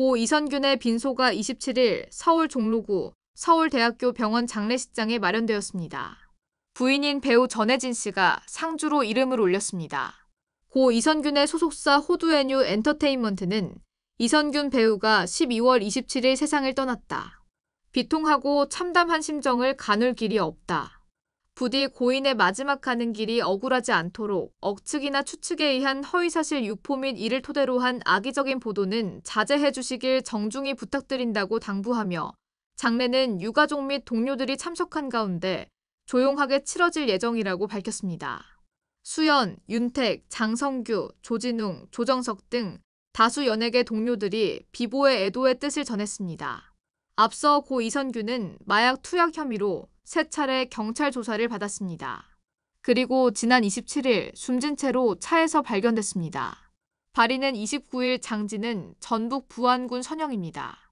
고 이선균의 빈소가 27일 서울 종로구 서울대학교 병원 장례식장에 마련되었습니다. 부인인 배우 전혜진 씨가 상주로 이름을 올렸습니다. 고 이선균의 소속사 호두앤유 엔터테인먼트는 이선균 배우가 12월 27일 세상을 떠났다. 비통하고 참담한 심정을 가눌 길이 없다. 부디 고인의 마지막 가는 길이 억울하지 않도록 억측이나 추측에 의한 허위사실 유포 및 이를 토대로 한 악의적인 보도는 자제해 주시길 정중히 부탁드린다고 당부하며 장례는 유가족 및 동료들이 참석한 가운데 조용하게 치러질 예정이라고 밝혔습니다. 수연, 윤택, 장성규, 조진웅, 조정석 등 다수 연예계 동료들이 비보의 애도의 뜻을 전했습니다. 앞서 고 이선규는 마약 투약 혐의로 세 차례 경찰 조사를 받았습니다. 그리고 지난 27일 숨진 채로 차에서 발견됐습니다. 발인은 29일 장지는 전북 부안군 선영입니다.